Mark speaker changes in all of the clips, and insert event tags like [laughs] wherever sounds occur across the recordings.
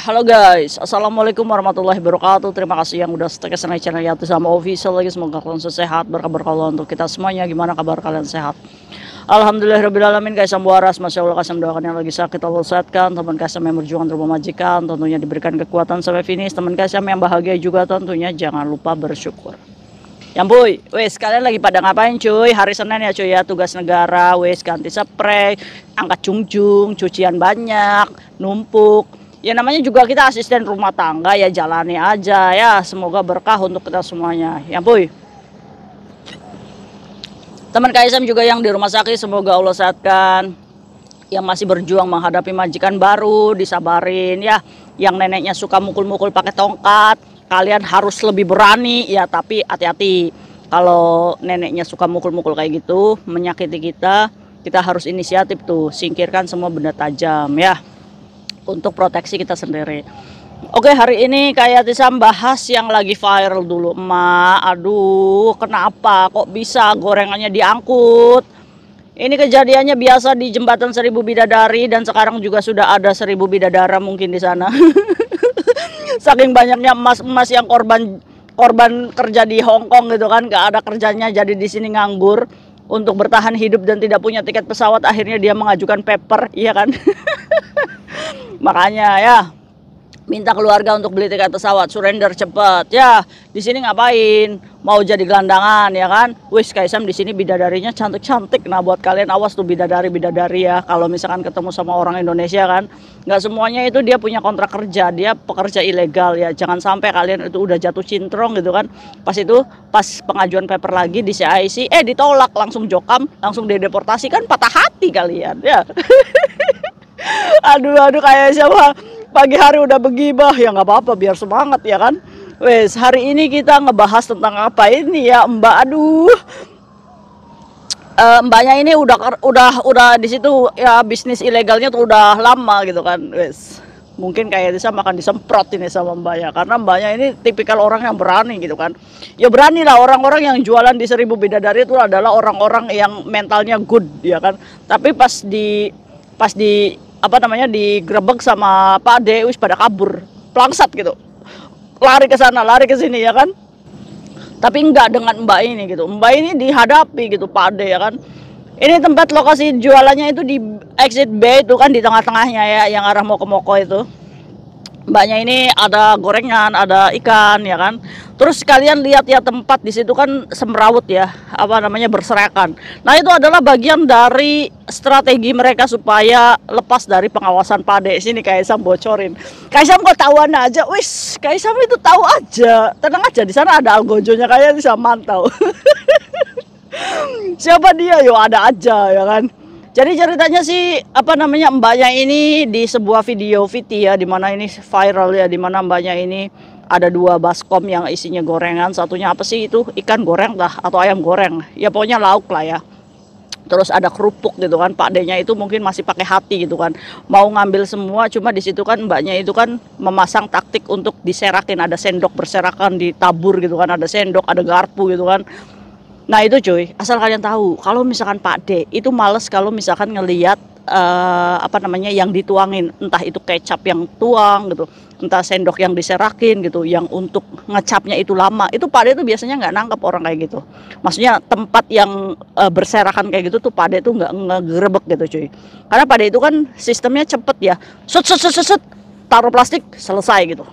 Speaker 1: Halo guys, Assalamualaikum warahmatullahi wabarakatuh Terima kasih yang udah stay kesana channel Yatu sama official lagi Semoga kalian sehat, berkabar kalau untuk kita semuanya Gimana kabar kalian sehat Alhamdulillahirrahmanirrahim guys Yang waras, Masya Allah kasih doakan yang lagi sakit Allah sehatkan, teman kasih yang berjuang untuk majikan, Tentunya diberikan kekuatan sampai finish Teman kasih yang bahagia juga tentunya Jangan lupa bersyukur yang boy, wes kalian lagi pada ngapain cuy? Hari Senin ya cuy ya, tugas negara, wes ganti spray, angkat cungcung, cucian banyak, numpuk, ya namanya juga kita asisten rumah tangga ya jalani aja ya semoga berkah untuk kita semuanya ya boy teman KSM juga yang di rumah sakit semoga Allah sehatkan yang masih berjuang menghadapi majikan baru disabarin ya yang neneknya suka mukul-mukul pakai tongkat kalian harus lebih berani ya tapi hati-hati kalau neneknya suka mukul-mukul kayak gitu menyakiti kita kita harus inisiatif tuh singkirkan semua benda tajam ya untuk proteksi kita sendiri. Oke hari ini kayak Tisa bahas yang lagi viral dulu Ma aduh kenapa kok bisa gorengannya diangkut Ini kejadiannya biasa di jembatan seribu bidadari dan sekarang juga sudah ada seribu bidadara mungkin di sana [laughs] Saking banyaknya emas-emas yang korban korban kerja di Hong Kong gitu kan gak ada kerjanya jadi di sini nganggur untuk bertahan hidup dan tidak punya tiket pesawat akhirnya dia mengajukan paper iya kan [laughs] Makanya ya minta keluarga untuk beli tiket pesawat, surrender cepet Ya, di sini ngapain? Mau jadi gelandangan ya kan? Wis Kaisam di sini bidadarinya cantik-cantik. Nah, buat kalian awas tuh bidadari-bidadari ya. Kalau misalkan ketemu sama orang Indonesia kan, nggak semuanya itu dia punya kontrak kerja, dia pekerja ilegal ya. Jangan sampai kalian itu udah jatuh cintrong gitu kan. Pas itu pas pengajuan paper lagi di CIC, eh ditolak langsung jokam, langsung dideportasi kan patah hati kalian ya. [laughs] aduh aduh kayak siapa pagi hari udah begibah ya nggak apa-apa biar semangat ya kan wes hari ini kita ngebahas tentang apa ini ya Mbak aduh e, Mbaknya ini udah udah udah di situ ya bisnis ilegalnya tuh udah lama gitu kan wes mungkin kayak bisa makan disemprot ini sama mbaknya karena mbaknya ini tipikal orang yang berani gitu kan ya berani lah orang-orang yang jualan di seribu bidadari itu adalah orang-orang yang mentalnya good ya kan tapi pas di pas di apa namanya digrebek sama Pak Deus wis pada kabur pelangsat gitu lari ke sana lari ke sini ya kan tapi enggak dengan Mbak ini gitu Mbak ini dihadapi gitu Pak D ya kan ini tempat lokasi jualannya itu di exit B itu kan di tengah-tengahnya ya yang arah mau ke Moko itu mbaknya ini ada gorengan, ada ikan ya kan. Terus kalian lihat ya tempat di situ kan semrawut ya, apa namanya berserakan. Nah, itu adalah bagian dari strategi mereka supaya lepas dari pengawasan Pade sini Kaisam bocorin. Kaisam kok tahuan aja, wis Kaisam itu tahu aja. Tenang aja di sana ada algojonya kayak bisa mantau. [laughs] Siapa dia? Yo ada aja ya kan. Jadi ceritanya sih apa namanya mbaknya ini di sebuah video Viti ya di mana ini viral ya di mana mbaknya ini ada dua baskom yang isinya gorengan satunya apa sih itu ikan goreng lah atau ayam goreng ya pokoknya lauk lah ya terus ada kerupuk gitu kan pakdenya itu mungkin masih pakai hati gitu kan mau ngambil semua cuma di situ kan mbaknya itu kan memasang taktik untuk diserakin ada sendok berserakan ditabur gitu kan ada sendok ada garpu gitu kan nah itu cuy asal kalian tahu kalau misalkan Pak D itu males kalau misalkan ngeliat uh, apa namanya yang dituangin entah itu kecap yang tuang gitu entah sendok yang diserakin gitu yang untuk ngecapnya itu lama itu pade itu biasanya nggak nangkep orang kayak gitu maksudnya tempat yang uh, berserakan kayak gitu tuh pade itu nggak ngegerebek gitu cuy karena pade itu kan sistemnya cepet ya sut sut sut sut, sut taruh plastik selesai gitu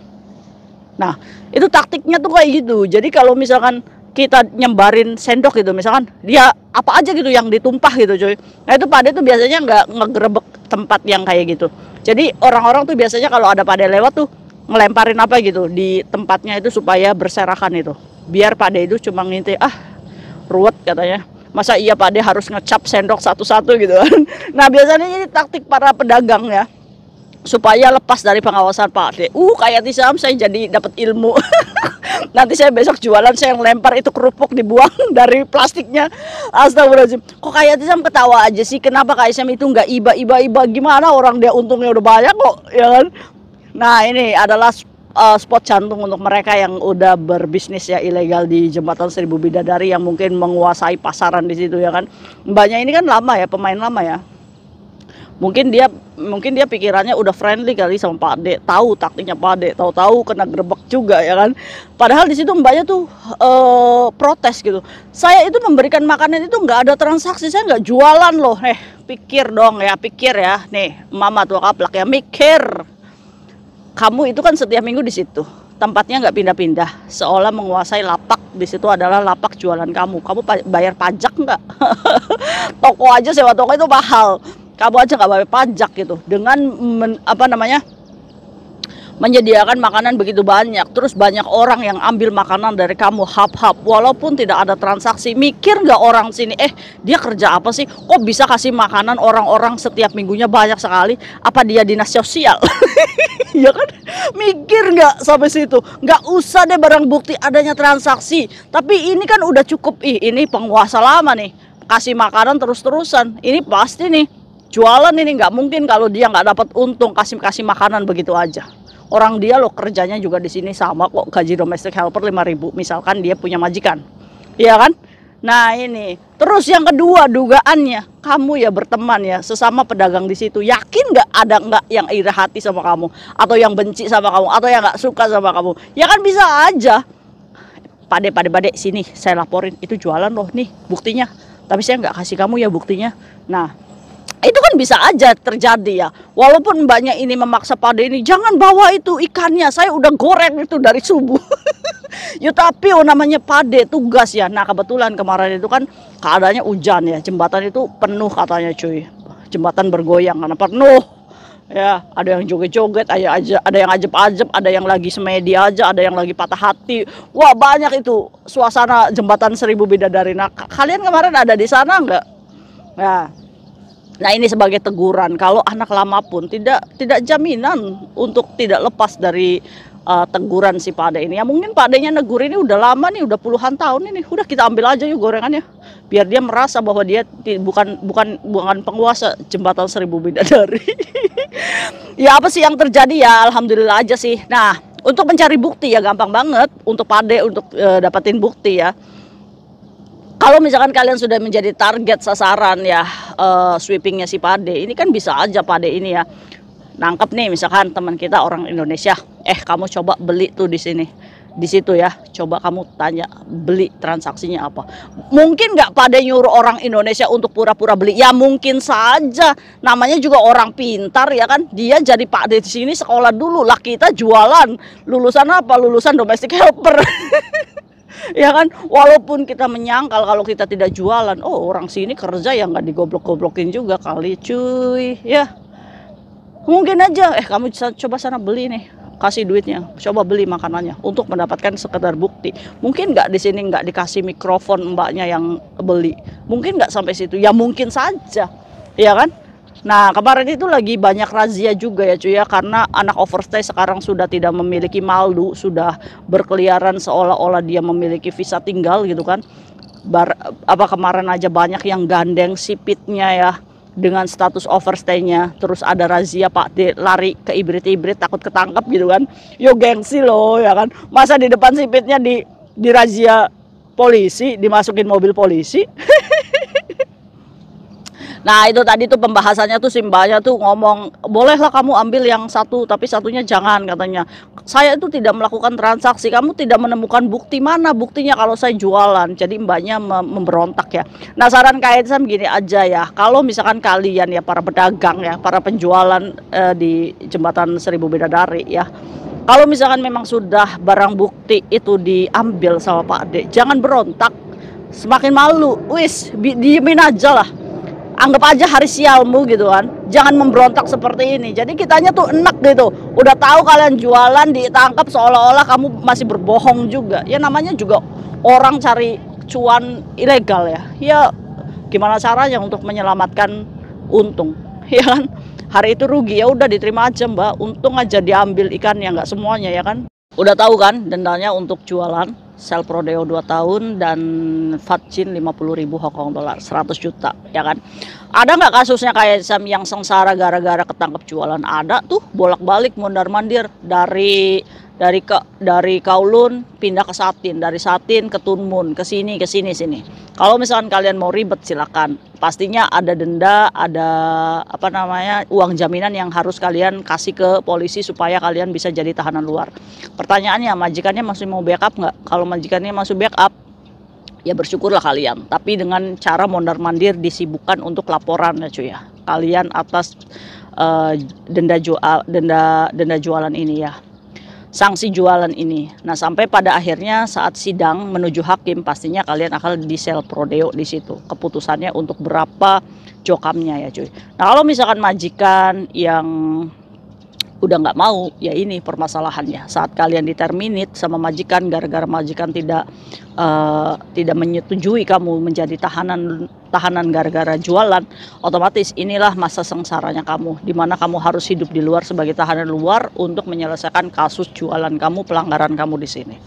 Speaker 1: nah itu taktiknya tuh kayak gitu jadi kalau misalkan kita nyembarin sendok gitu misalkan dia apa aja gitu yang ditumpah gitu cuy nah itu pade tuh biasanya nggak ngegerebek tempat yang kayak gitu jadi orang-orang tuh biasanya kalau ada pade lewat tuh ngelemparin apa gitu di tempatnya itu supaya berserakan itu biar pade itu cuma ngintip ah ruwet katanya masa iya pade harus ngecap sendok satu-satu gitu kan [laughs] nah biasanya ini taktik para pedagang ya supaya lepas dari pengawasan Pak Ade. Uh, kayak Tisam saya jadi dapat ilmu. [laughs] Nanti saya besok jualan saya yang lempar itu kerupuk dibuang [laughs] dari plastiknya. Astagfirullahaladzim. Kok kayak Tisam ketawa aja sih? Kenapa kayak Tisam itu nggak iba-iba-iba gimana orang dia untungnya udah banyak kok, ya kan? Nah, ini adalah uh, spot jantung untuk mereka yang udah berbisnis ya ilegal di jembatan Seribu Bidadari yang mungkin menguasai pasaran di situ ya kan. Mbaknya ini kan lama ya, pemain lama ya mungkin dia mungkin dia pikirannya udah friendly kali sama Pak De tahu taktiknya Pak De tahu-tahu kena grebek juga ya kan padahal di situ mbaknya tuh uh, protes gitu saya itu memberikan makanan itu nggak ada transaksi saya nggak jualan loh eh pikir dong ya pikir ya nih mama tua kaplak ya mikir kamu itu kan setiap minggu di situ tempatnya nggak pindah-pindah seolah menguasai lapak di situ adalah lapak jualan kamu kamu bayar pajak nggak [laughs] toko aja sewa toko itu mahal kamu aja nggak bayar pajak gitu dengan men, apa namanya menyediakan makanan begitu banyak terus banyak orang yang ambil makanan dari kamu hap-hap walaupun tidak ada transaksi mikir nggak orang sini eh dia kerja apa sih kok bisa kasih makanan orang-orang setiap minggunya banyak sekali apa dia dinas sosial [laughs] ya kan mikir nggak sampai situ nggak usah deh barang bukti adanya transaksi tapi ini kan udah cukup ih ini penguasa lama nih kasih makanan terus-terusan ini pasti nih Jualan ini nggak mungkin kalau dia nggak dapat untung kasih-kasih makanan begitu aja. Orang dia lo kerjanya juga di sini sama kok gaji domestic helper 5000 misalkan dia punya majikan. Iya kan? Nah ini, terus yang kedua dugaannya, kamu ya berteman ya sesama pedagang di situ. Yakin nggak ada nggak yang iri hati sama kamu, atau yang benci sama kamu, atau yang nggak suka sama kamu? Ya kan bisa aja. Pade, pade, pade, sini saya laporin itu jualan loh nih buktinya. Tapi saya nggak kasih kamu ya buktinya. Nah itu kan bisa aja terjadi ya. Walaupun mbaknya ini memaksa pada ini jangan bawa itu ikannya. Saya udah goreng itu dari subuh. [laughs] ya tapi oh, namanya pade tugas ya. Nah kebetulan kemarin itu kan keadaannya hujan ya. Jembatan itu penuh katanya cuy. Jembatan bergoyang karena penuh. Ya, ada yang joget-joget, ada aja, ada yang ajep-ajep ada yang lagi semedi aja, ada yang lagi patah hati. Wah, banyak itu suasana jembatan seribu beda dari Nah, kalian kemarin ada di sana nggak? Ya, Nah ini sebagai teguran kalau anak lama pun tidak tidak jaminan untuk tidak lepas dari uh, teguran si pade ini. Ya mungkin Pak negur ini udah lama nih, udah puluhan tahun ini. Udah kita ambil aja yuk gorengannya. Biar dia merasa bahwa dia bukan bukan bukan penguasa jembatan seribu dari [laughs] ya apa sih yang terjadi ya alhamdulillah aja sih. Nah, untuk mencari bukti ya gampang banget untuk pade untuk uh, eh, dapatin bukti ya kalau misalkan kalian sudah menjadi target sasaran ya uh, sweepingnya si Pade ini kan bisa aja Pade ini ya nangkep nih misalkan teman kita orang Indonesia eh kamu coba beli tuh di sini di situ ya coba kamu tanya beli transaksinya apa mungkin nggak pada nyuruh orang Indonesia untuk pura-pura beli ya mungkin saja namanya juga orang pintar ya kan dia jadi pak di sini sekolah dulu lah kita jualan lulusan apa lulusan domestic helper [laughs] [laughs] ya kan walaupun kita menyangkal kalau kita tidak jualan oh orang sini kerja ya nggak digoblok-goblokin juga kali cuy ya mungkin aja eh kamu coba sana beli nih kasih duitnya coba beli makanannya untuk mendapatkan sekedar bukti mungkin nggak di sini nggak dikasih mikrofon mbaknya yang beli mungkin nggak sampai situ ya mungkin saja ya kan Nah, kemarin itu lagi banyak razia juga ya cuy ya karena anak overstay sekarang sudah tidak memiliki malu sudah berkeliaran seolah-olah dia memiliki visa tinggal gitu kan. Bar, apa kemarin aja banyak yang gandeng sipitnya ya dengan status overstay Terus ada razia Pak di, lari ke ibrit-ibrit takut ketangkep gitu kan. Yo gengsi loh ya kan. Masa di depan sipitnya di di razia polisi, dimasukin mobil polisi. [laughs] Nah itu tadi tuh pembahasannya tuh simbahnya tuh ngomong bolehlah kamu ambil yang satu tapi satunya jangan katanya. Saya itu tidak melakukan transaksi, kamu tidak menemukan bukti mana buktinya kalau saya jualan. Jadi mbaknya memberontak ya. Nah saran saya gini aja ya, kalau misalkan kalian ya para pedagang ya, para penjualan eh, di jembatan Seribu beda dari ya kalau misalkan memang sudah barang bukti itu diambil sama Pak Ade, jangan berontak, semakin malu, wis diemin aja lah anggap aja hari sialmu gitu kan jangan memberontak seperti ini jadi kitanya tuh enak gitu udah tahu kalian jualan ditangkap seolah-olah kamu masih berbohong juga ya namanya juga orang cari cuan ilegal ya ya gimana caranya untuk menyelamatkan untung [laughs] ya kan hari itu rugi ya udah diterima aja mbak untung aja diambil ikan yang nggak semuanya ya kan udah tahu kan dendanya untuk jualan sel prodeo 2 tahun dan vaksin 50 ribu Hong Kong dolar 100 juta ya kan ada nggak kasusnya kayak Sam yang sengsara gara-gara ketangkep jualan ada tuh bolak-balik mondar mandir dari dari ke, dari Kaulun pindah ke Satin, dari Satin ke Tunmun, ke sini, ke sini, sini. Kalau misalkan kalian mau ribet silakan. Pastinya ada denda, ada apa namanya uang jaminan yang harus kalian kasih ke polisi supaya kalian bisa jadi tahanan luar. Pertanyaannya majikannya masih mau backup nggak? Kalau majikannya masih backup, ya bersyukurlah kalian. Tapi dengan cara mondar mandir disibukkan untuk laporan ya cuy ya. Kalian atas uh, denda jual denda denda jualan ini ya sanksi jualan ini. Nah, sampai pada akhirnya saat sidang menuju hakim pastinya kalian akan di sel prodeo di situ. Keputusannya untuk berapa jokamnya ya, cuy. Nah, kalau misalkan majikan yang udah nggak mau ya ini permasalahannya saat kalian diterminit sama majikan gara-gara majikan tidak uh, tidak menyetujui kamu menjadi tahanan tahanan gara-gara jualan otomatis inilah masa sengsaranya kamu di mana kamu harus hidup di luar sebagai tahanan luar untuk menyelesaikan kasus jualan kamu pelanggaran kamu di sini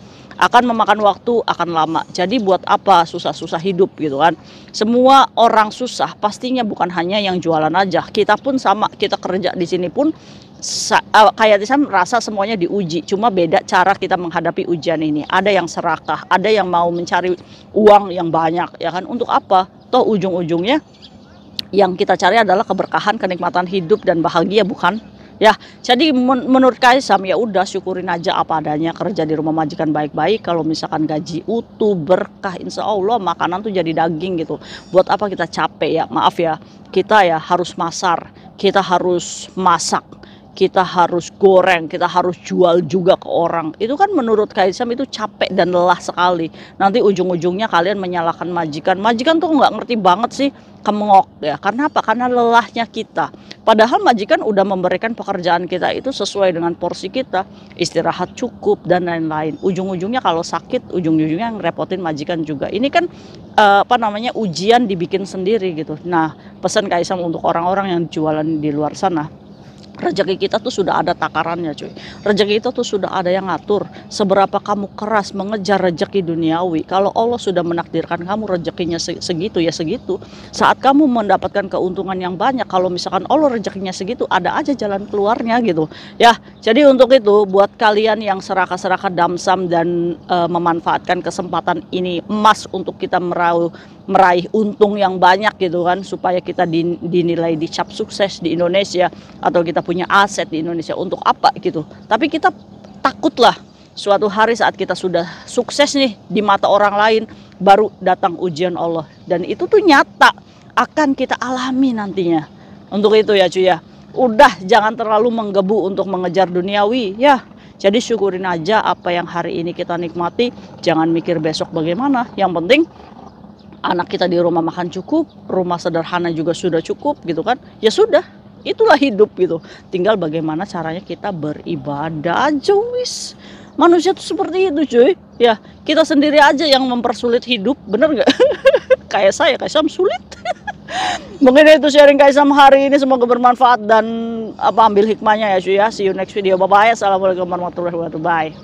Speaker 1: akan memakan waktu akan lama jadi buat apa susah-susah hidup gitu kan semua orang susah pastinya bukan hanya yang jualan aja kita pun sama kita kerja di sini pun Eh, kayak saya rasa semuanya diuji, cuma beda cara kita menghadapi ujian ini. Ada yang serakah, ada yang mau mencari uang yang banyak, ya kan? Untuk apa? Toh ujung-ujungnya yang kita cari adalah keberkahan, kenikmatan hidup dan bahagia, bukan? Ya, jadi men menurut Kaisam ya udah syukurin aja apa adanya kerja di rumah majikan baik-baik. Kalau misalkan gaji utuh berkah, insya Allah makanan tuh jadi daging gitu. Buat apa kita capek ya? Maaf ya, kita ya harus masar, kita harus masak, kita harus goreng, kita harus jual juga ke orang. Itu kan menurut Kaisam itu capek dan lelah sekali. Nanti ujung-ujungnya kalian menyalahkan majikan. Majikan tuh nggak ngerti banget sih kemengok ya. Karena apa? Karena lelahnya kita. Padahal majikan udah memberikan pekerjaan kita itu sesuai dengan porsi kita, istirahat cukup dan lain-lain. Ujung-ujungnya kalau sakit, ujung-ujungnya ngerepotin majikan juga. Ini kan eh, apa namanya ujian dibikin sendiri gitu. Nah pesan Kaisam untuk orang-orang yang jualan di luar sana Rezeki kita tuh sudah ada takarannya cuy. Rezeki itu tuh sudah ada yang ngatur. Seberapa kamu keras mengejar rezeki duniawi. Kalau Allah sudah menakdirkan kamu rezekinya segitu ya segitu. Saat kamu mendapatkan keuntungan yang banyak. Kalau misalkan Allah rezekinya segitu ada aja jalan keluarnya gitu. Ya jadi untuk itu buat kalian yang serakah-serakah damsam dan e, memanfaatkan kesempatan ini emas untuk kita merauh meraih untung yang banyak gitu kan supaya kita dinilai dicap sukses di Indonesia atau kita punya aset di Indonesia untuk apa gitu. Tapi kita takutlah suatu hari saat kita sudah sukses nih di mata orang lain baru datang ujian Allah dan itu tuh nyata akan kita alami nantinya. Untuk itu ya cuy ya. Udah jangan terlalu menggebu untuk mengejar duniawi ya. Jadi syukurin aja apa yang hari ini kita nikmati, jangan mikir besok bagaimana. Yang penting anak kita di rumah makan cukup, rumah sederhana juga sudah cukup gitu kan. Ya sudah, itulah hidup gitu tinggal bagaimana caranya kita beribadah aja manusia tuh seperti itu cuy ya kita sendiri aja yang mempersulit hidup bener nggak [laughs] kayak saya kayak saya sulit [laughs] Mungkin itu sharing Kaisam hari ini semoga bermanfaat dan apa ambil hikmahnya ya cuy ya. See you next video. Bye bye. Assalamualaikum warahmatullahi wabarakatuh. Bye.